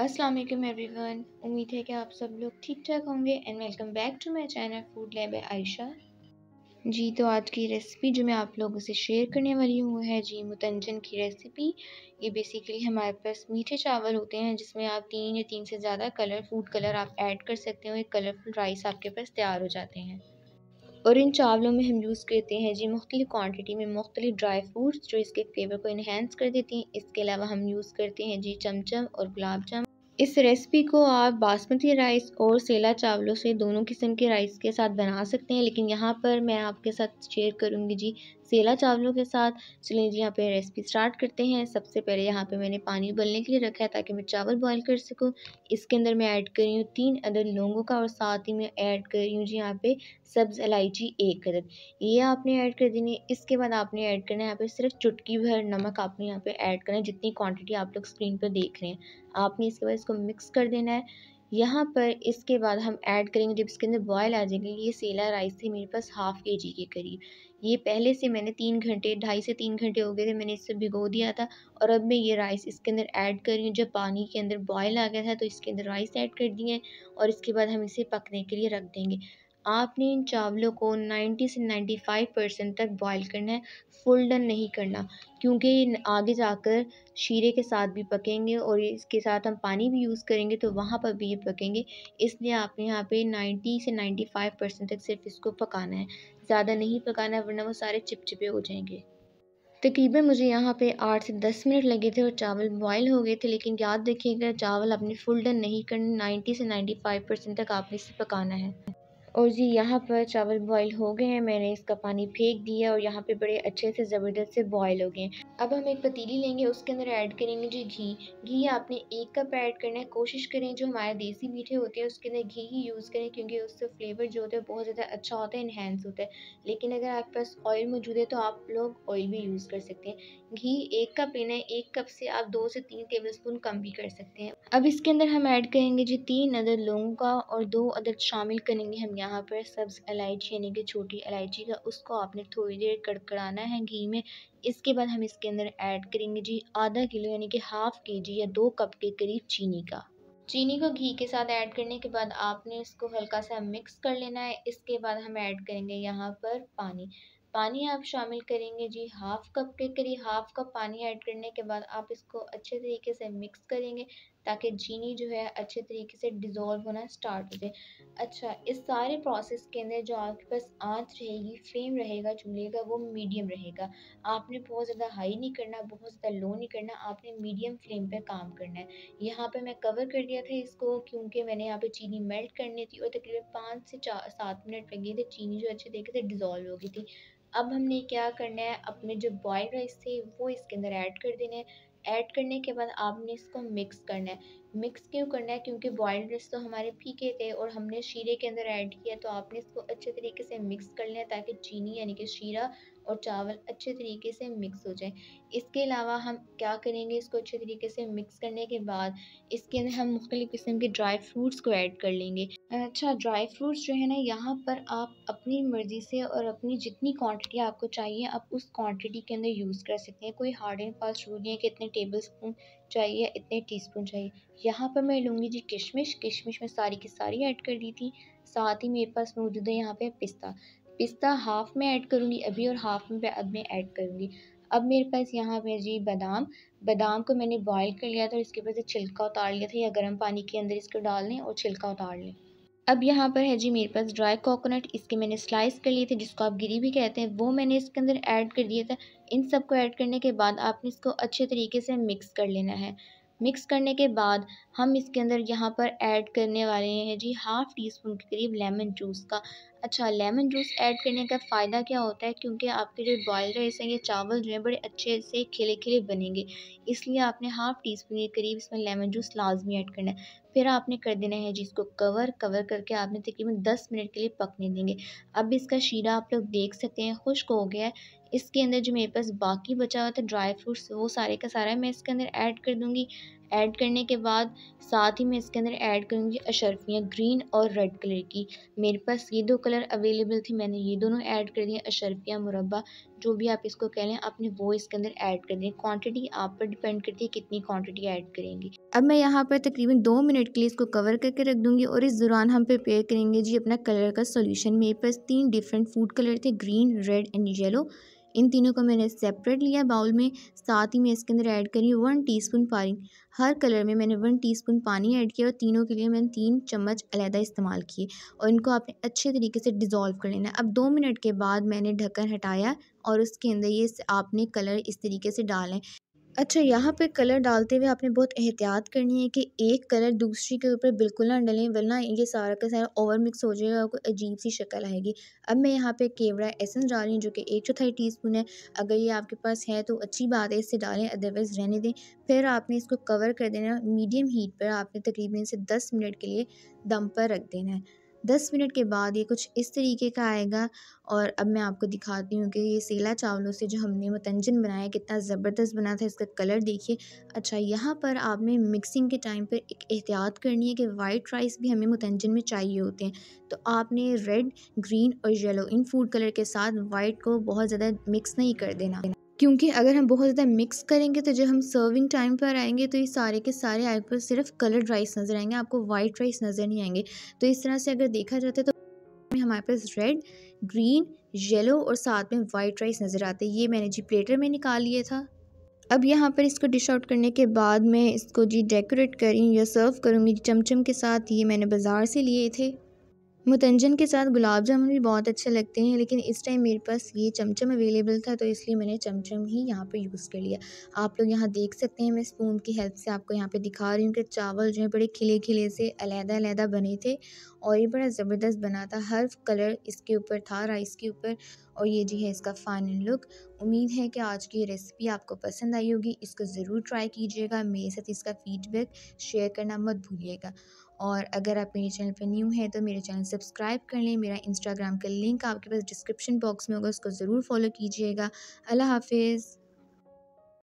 अस्सलाम वालेकुम एवरीवन उम्मीद है कि आप सब लोग ठीक ठाक होंगे and welcome back to my channel food lab Ayesha ji तो आज की रेसिपी जो मैं आप लोगों से शेयर करने वाली हूँ है जी मुतंजन की रेसिपी ये बेसिकली हमारे पास मीठे चावल होते हैं जिसमें आप तीन या तीन से ज़्यादा कलर फूड कलर आप ऐड कर सकते हो एक कलरफुल राइस आपके पास तैयार हो जाते हैं और इन चावलों में हम यूज़ करते हैं जी मुख्तलि क्वान्टिटी में मुख्तलि ड्राई फ्रूट्स जो इसके फ्लेवर को इनहेंस कर देती हैं इसके अलावा हम यूज़ करते हैं जी चमचम और गुलाब जाम इस रेसिपी को आप बासमती राइस और सेला चावलों से दोनों किस्म के राइस के साथ बना सकते हैं लेकिन यहाँ पर मैं आपके साथ शेयर करूँगी जी सेला चावलों के साथ चलिए जी यहाँ पे रेसिपी स्टार्ट करते हैं सबसे पहले यहाँ पे मैंने पानी उबलने के लिए रखा है ताकि मैं चावल बॉईल कर सकूँ इसके अंदर मैं ऐड कर रही हूँ तीन अदर लौंगों का और साथ ही मैं ऐड कर रही हूँ जी यहाँ पे सब्ज़ इलायची एक अदर ये आपने ऐड कर देनी है इसके बाद आपने ऐड करना है यहाँ पर सिर्फ चुटकी भर नमक आपने यहाँ पर ऐड करना है जितनी क्वान्टिटी आप लोग स्क्रीन पर देख रहे हैं आपने इसके बाद इसको मिक्स कर देना है यहाँ पर इसके बाद हम ऐड करेंगे जब इसके अंदर बॉयल आ जाएंगे ये सेला राइस थे मेरे पास हाफ़ के जी के करीब ये पहले से मैंने तीन घंटे ढाई से तीन घंटे हो गए थे मैंने इससे भिगो दिया था और अब मैं ये राइस इसके अंदर ऐड कर रही हूँ जब पानी के अंदर बॉयल आ गया था तो इसके अंदर राइस ऐड कर दिए और इसके बाद हम इसे पकने के लिए रख देंगे आपने इन चावलों को 90 से 95 परसेंट तक बॉईल करना है फुल डन नहीं करना क्योंकि ये आगे जाकर शीरे के साथ भी पकेंगे और इसके साथ हम पानी भी यूज़ करेंगे तो वहाँ पर भी ये पकेंगे इसलिए आपने यहाँ पे 90 से 95 परसेंट तक सिर्फ इसको पकाना है ज़्यादा नहीं पकाना है वरना वो सारे चिपचिपे हो जाएंगे तकरीबन मुझे यहाँ पे आठ से दस मिनट लगे थे और चावल बॉयल हो गए थे लेकिन याद रखिएगा चावल आपने फुल डन नहीं करना 90 से 95 परसेंट तक आपने इसे पकाना है और जी यहाँ पर चावल बॉईल हो गए हैं मैंने इसका पानी फेंक दिया और यहाँ पे बड़े अच्छे से ज़बरदस्त से बॉईल हो गए हैं अब हम एक पतीली लेंगे उसके अंदर ऐड करेंगे जी घी घी आपने एक कप ऐड करना है कोशिश करें जो हमारे देसी मीठे होते हैं उसके अंदर घी ही यूज़ करें क्योंकि उससे फ्लेवर जो होता है बहुत ज़्यादा अच्छा होता है इन्हेंस होता है लेकिन अगर आपके पास ऑयल मौजूद है तो आप लोग ऑयल भी यूज़ कर सकते हैं घी एक कप है एक कप से आप दो से तीन टेबल स्पून कम भी कर सकते हैं अब इसके अंदर हम ऐड करेंगे जी तीन अदर लौंग का और दो अदर शामिल करेंगे हम यहाँ पर सब्ज़ इलायची यानी कि छोटी इलायची का उसको आपने थोड़ी देर कड़कड़ाना है घी में इसके बाद हम इसके अंदर ऐड करेंगे जी आधा किलो यानी कि हाफ़ के जी या दो कप के करीब चीनी का चीनी को घी के साथ ऐड करने के बाद आपने इसको हल्का सा मिक्स कर लेना है इसके बाद हम ऐड करेंगे यहाँ पर पानी पानी आप शामिल करेंगे जी हाफ़ कप के करीब हाफ़ कप पानी ऐड करने के बाद आप इसको अच्छे तरीके से मिक्स करेंगे ताकि चीनी जो है अच्छे तरीके से डिज़ोल्व होना स्टार्ट हो जाए अच्छा इस सारे प्रोसेस के अंदर जो आपके पास आँच रहेगी फ्लेम रहेगा चूल्हे का वो मीडियम रहेगा आपने बहुत ज़्यादा हाई नहीं करना बहुत ज़्यादा लो नहीं करना आपने मीडियम फ्लेम पे काम करना है यहाँ पे मैं कवर कर दिया था इसको क्योंकि मैंने यहाँ पे चीनी मेल्ट करनी थी और तकरीबन पाँच से चार सात मिनट लगी थे चीनी जो अच्छे तरीके से डिज़ोल्व हो गई थी अब हमने क्या करना है अपने जो बॉयल राइस थे वो इसके अंदर ऐड कर देने हैं ऐड करने के बाद आपने इसको मिक्स करना है मिक्स क्यों करना है क्योंकि बॉइल्ड रस तो हमारे फीके थे और हमने शीरे के अंदर ऐड किया तो आपने इसको अच्छे तरीके से मिक्स कर लिया ताकि चीनी यानी कि शीरा और चावल अच्छे तरीके से मिक्स हो जाए इसके अलावा हम क्या करेंगे इसको अच्छे तरीके से मिक्स करने के बाद इसके अंदर हम मुख्तलि किस्म के ड्राई फ्रूट्स को ऐड कर लेंगे अच्छा ड्राई फ्रूट्स जो है ना यहाँ पर आप अपनी मर्ज़ी से और अपनी जितनी क्वांटिटी आपको चाहिए आप उस क्वांटिटी के अंदर यूज़ कर सकते हैं कोई हार्ड एंड फास्ट रूल नहीं है कि इतने टेबल स्पून चाहिए इतने टी स्पून चाहिए यहाँ पर मैं लूँगी जी किशमिश किशमिश में सारी की सारी ऐड कर दी थी साथ ही मेरे पास मौजूद है यहाँ पे पिस्ता पिस्ता हाफ़ में ऐड करूँगी अभी और हाफ़ में अब मैं ऐड करूँगी अब मेरे पास यहाँ पे जी बादाम बादाम को मैंने बॉईल कर लिया था और इसके ऊपर से छिलका उतार लिया था या गर्म पानी के अंदर इसको डाल लें और छिलका उतार लें अब यहाँ पर है जी मेरे पास ड्राई कोकोनट इसके मैंने स्लाइस कर लिए थे जिसको आप गिरी भी कहते हैं वो मैंने इसके अंदर ऐड कर दिया था इन सबको ऐड करने के बाद आपने इसको अच्छे तरीके से मिक्स कर लेना है मिक्स करने के बाद हम इसके अंदर यहाँ पर ऐड करने वाले हैं जी हाफ़ टी स्पून के करीब लेमन जूस का अच्छा लेमन जूस ऐड करने का फ़ायदा क्या होता है क्योंकि आपके जो बॉयल राइस हैं ये चावल जो है बड़े अच्छे से खिले खिले बनेंगे इसलिए आपने हाफ़ टी स्पून के करीब इसमें लेमन जूस लाजमी ऐड करना है फिर आपने कर देना है जी इसको कवर कवर करके आपने तकरीबन दस मिनट के लिए पकने देंगे अब इसका शीरा आप लोग देख सकते हैं खुश्क हो गया है इसके अंदर जो मेरे पास बाकी बचा हुआ था ड्राई फ्रूट्स वो सारे का सारा मैं इसके अंदर ऐड कर दूंगी ऐड करने के बाद साथ ही मैं इसके अंदर ऐड करूँगी अशरफियाँ ग्रीन और रेड कलर की मेरे पास ये दो कलर अवेलेबल थी मैंने ये दोनों ऐड कर दिए अशरफियाँ मुरबा जो भी आप इसको कह लें आपने वो इसके अंदर ऐड कर दें क्वांटिटी आप पर डिपेंड करती है कितनी क्वांटिटी ऐड करेंगी अब मैं यहाँ पर तकरीबन दो मिनट के लिए इसको कवर करके रख दूँगी और इस दौरान हम प्रिपेयर करेंगे जी अपना कलर का सोल्यूशन मेरे पास तीन डिफरेंट फूड कलर थे ग्रीन रेड एंड येलो इन तीनों को मैंने सेपरेट लिया बाउल में साथ ही मैं इसके अंदर ऐड करी वन टीस्पून पानी हर कलर में मैंने वन टीस्पून पानी ऐड किया और तीनों के लिए मैंने तीन चम्मच अलहदा इस्तेमाल किए और इनको आपने अच्छे तरीके से डिज़ोल्व कर लेना अब दो मिनट के बाद मैंने ढक्कन हटाया और उसके अंदर ये आपने कलर इस तरीके से डालें अच्छा यहाँ पे कलर डालते हुए आपने बहुत एहतियात करनी है कि एक कलर दूसरी के ऊपर बिल्कुल ना डलें वरना ये सारा का सारा ओवर मिक्स हो जाएगा और अजीब सी शक्ल आएगी अब मैं यहाँ पे केवड़ा एसेंस डाल रही हूँ जो कि एक चौथाई टीस्पून है अगर ये आपके पास है तो अच्छी बात है इससे डालें अदरवाइज़ रहने दें फिर आपने इसको कवर कर देना मीडियम हीट पर आपने तकरीबन से दस मिनट के लिए दम पर रख देना है दस मिनट के बाद ये कुछ इस तरीके का आएगा और अब मैं आपको दिखाती हूँ कि ये सेला चावलों से जो हमने मतंजन बनाया कितना ज़बरदस्त बना था इसका कलर देखिए अच्छा यहाँ पर आपने मिक्सिंग के टाइम पर एक एहतियात करनी है कि वाइट राइस भी हमें मतंजन में चाहिए होते हैं तो आपने रेड ग्रीन और येलो इन फूड कलर के साथ वाइट को बहुत ज़्यादा मिक्स नहीं कर देना क्योंकि अगर हम बहुत ज़्यादा मिक्स करेंगे तो जब हम सर्विंग टाइम पर आएंगे तो ये सारे के सारे आपको सिर्फ कलर्ड राइस नज़र आएंगे आपको वाइट राइस नज़र नहीं आएंगे तो इस तरह से अगर देखा जाता है तो में हमारे पास रेड ग्रीन येलो और साथ में वाइट राइस नज़र आते हैं ये मैंने जी प्लेटर में निकाल लिया था अब यहाँ पर इसको डिश आउट करने के बाद मैं इसको जी डेकोरेट करी या सर्व करूँगी चमचम के साथ ये मैंने बाज़ार से लिए थे मुतंजन के साथ गुलाब जामुन भी बहुत अच्छे लगते हैं लेकिन इस टाइम मेरे पास ये चमचम अवेलेबल था तो इसलिए मैंने चमचम ही यहाँ पे यूज़ कर लिया आप लोग यहाँ देख सकते हैं मैं स्पून की हेल्प से आपको यहाँ पे दिखा रही हूँ कि चावल जो है बड़े खिले खिले से अलहदा अलहदा बने थे और ये बड़ा ज़बरदस्त बना था हर कलर इसके ऊपर था राइस के ऊपर और ये जी है इसका फाइनल लुक उम्मीद है कि आज की ये रेसिपी आपको पसंद आई होगी इसको ज़रूर ट्राई कीजिएगा मेरे साथ इसका फीडबैक शेयर करना मत भूलिएगा और अगर आप मेरे चैनल पर न्यू हैं तो मेरे चैनल सब्सक्राइब कर लें मेरा इंस्टाग्राम का लिंक आपके पास डिस्क्रिप्शन बॉक्स में होगा उसको ज़रूर फॉलो कीजिएगा अल्लाह हाफिज़